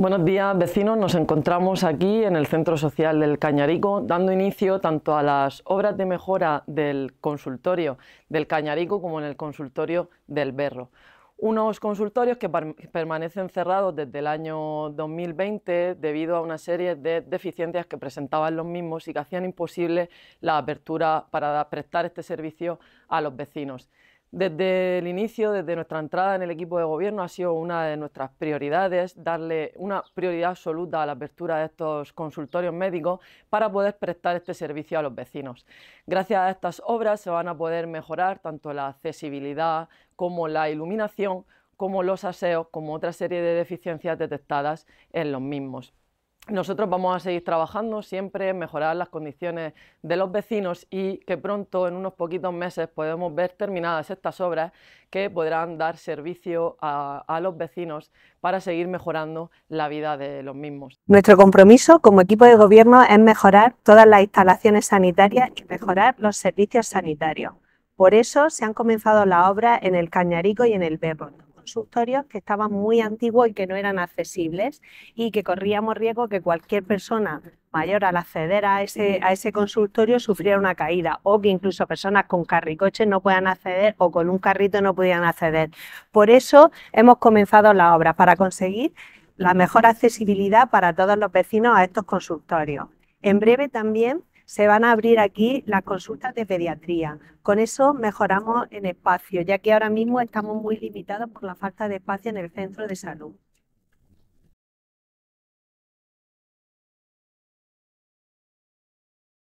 Buenos días, vecinos. Nos encontramos aquí en el Centro Social del Cañarico, dando inicio tanto a las obras de mejora del consultorio del Cañarico como en el consultorio del Berro. Unos consultorios que permanecen cerrados desde el año 2020 debido a una serie de deficiencias que presentaban los mismos y que hacían imposible la apertura para prestar este servicio a los vecinos. Desde el inicio, desde nuestra entrada en el equipo de gobierno, ha sido una de nuestras prioridades darle una prioridad absoluta a la apertura de estos consultorios médicos para poder prestar este servicio a los vecinos. Gracias a estas obras se van a poder mejorar tanto la accesibilidad como la iluminación, como los aseos, como otra serie de deficiencias detectadas en los mismos. Nosotros vamos a seguir trabajando siempre, en mejorar las condiciones de los vecinos y que pronto, en unos poquitos meses, podemos ver terminadas estas obras que podrán dar servicio a, los vecinos para seguir mejorando la vida de los mismos. Nuestro compromiso como equipo de gobierno es mejorar todas las instalaciones sanitarias y mejorar los servicios sanitarios. Por eso se han comenzado las obras en el Cañarico y en el Berro consultorios que estaban muy antiguos y que no eran accesibles y que corríamos riesgo que cualquier persona mayor al acceder a ese, a ese consultorio sufriera una caída o que incluso personas con carricoches no puedan acceder o con un carrito no pudieran acceder. Por eso hemos comenzado la obra, para conseguir la mejor accesibilidad para todos los vecinos a estos consultorios. En breve también se van a abrir aquí las consultas de pediatría. Con eso mejoramos en espacio, ya que ahora mismo estamos muy limitados por la falta de espacio en el centro de salud.